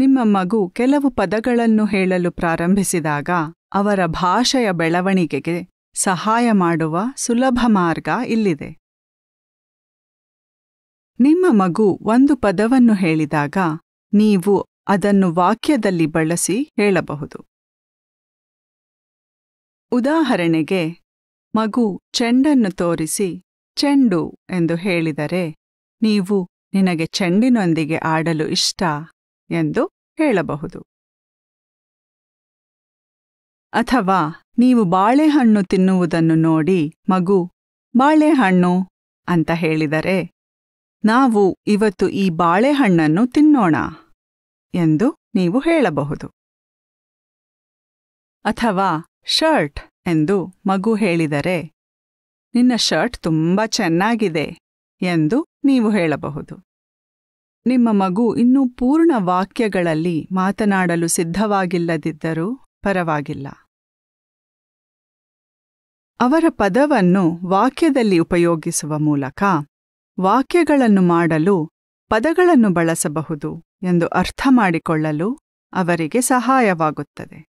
ನಿಮ್ಮ ಮಗು ಕೆಲವು ಪದಗಳನ್ನು ಹೇಳಲು ಪ್ರಾರಂಭಿಸಿದಾಗ ಅವರ ಭಾಷೆಯ ಬೆಳವಣಿಗೆಗೆ ಸಹಾಯ ಮಾಡುವ ಸುಲಭ ಮಾರ್ಗ ಇಲ್ಲಿದೆ ನಿಮ್ಮ ಮಗು ಒಂದು ಪದವನ್ನು ಹೇಳಿದಾಗ ನೀವು ಅದನ್ನು ವಾಕ್ಯದಲ್ಲಿ ಬಳಸಿ ಹೇಳಬಹುದು ಉದಾಹರಣೆಗೆ ಮಗು ಚೆಂಡನ್ನು ತೋರಿಸಿ ಚೆಂಡು ಎಂದು ಹೇಳಿದರೆ ನೀವು ನಿನಗೆ ಚೆಂಡಿನೊಂದಿಗೆ ಆಡಲು ಇಷ್ಟ ಎಂದು ಹೇಳಬಹುದು ಅಥವಾ ನೀವು ಬಾಳೆಹಣ್ಣು ತಿನ್ನುವುದನ್ನು ನೋಡಿ ಮಗು ಬಾಳೆಹಣ್ಣು ಅಂತ ಹೇಳಿದರೆ ನಾವು ಇವತ್ತು ಈ ಬಾಳೆಹಣ್ಣನ್ನು ತಿನ್ನೋಣ ಎಂದು ನೀವು ಹೇಳಬಹುದು ಅಥವಾ ಶರ್ಟ್ ಎಂದು ಮಗು ಹೇಳಿದರೆ ನಿನ್ನ ಶರ್ಟ್ ತುಂಬ ಚೆನ್ನಾಗಿದೆ ಎಂದು ನೀವು ಹೇಳಬಹುದು ನಿಮ್ಮ ಮಗು ಇನ್ನೂ ಪೂರ್ಣ ವಾಕ್ಯಗಳಲ್ಲಿ ಮಾತನಾಡಲು ಸಿದ್ಧವಾಗಿಲ್ಲದಿದ್ದರೂ ಪರವಾಗಿಲ್ಲ ಅವರ ಪದವನ್ನು ವಾಕ್ಯದಲ್ಲಿ ಉಪಯೋಗಿಸುವ ಮೂಲಕ ವಾಕ್ಯಗಳನ್ನು ಮಾಡಲು ಪದಗಳನ್ನು ಬಳಸಬಹುದು ಎಂದು ಅರ್ಥ ಅವರಿಗೆ ಸಹಾಯವಾಗುತ್ತದೆ